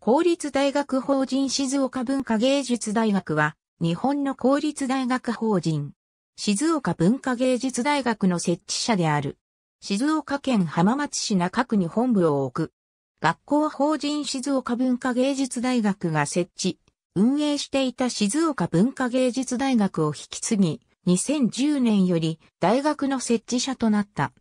公立大学法人静岡文化芸術大学は、日本の公立大学法人、静岡文化芸術大学の設置者である。静岡県浜松市中区に本部を置く。学校法人静岡文化芸術大学が設置、運営していた静岡文化芸術大学を引き継ぎ、2010年より大学の設置者となった。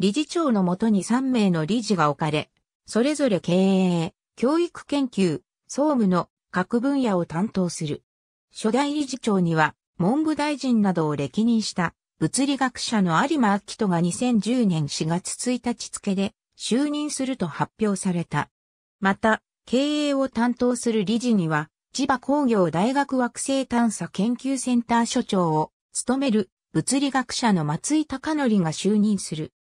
理事長のもとに3名の理事が置かれ、それぞれ経営、教育研究、総務の各分野を担当する。初代理事長には、文部大臣などを歴任した物理学者の有馬明人が2010年4月1日付で就任すると発表された。また、経営を担当する理事には、千葉工業大学惑星探査研究センター所長を務める物理学者の松井隆則が就任する。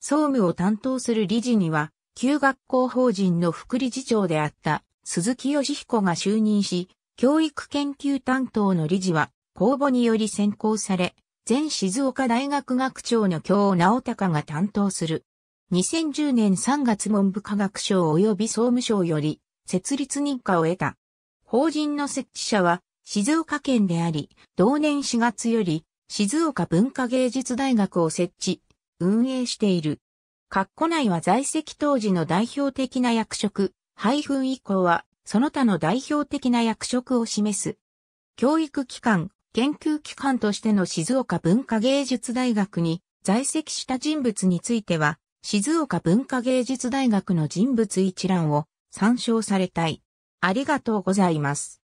総務を担当する理事には、旧学校法人の副理事長であった鈴木義彦が就任し、教育研究担当の理事は公募により選考され、前静岡大学学長の京直隆が担当する。2010年3月文部科学省及び総務省より設立認可を得た。法人の設置者は静岡県であり、同年4月より静岡文化芸術大学を設置、運営している。括弧内は在籍当時の代表的な役職、配分以降は、その他の代表的な役職を示す。教育機関、研究機関としての静岡文化芸術大学に在籍した人物については、静岡文化芸術大学の人物一覧を参照されたい。ありがとうございます。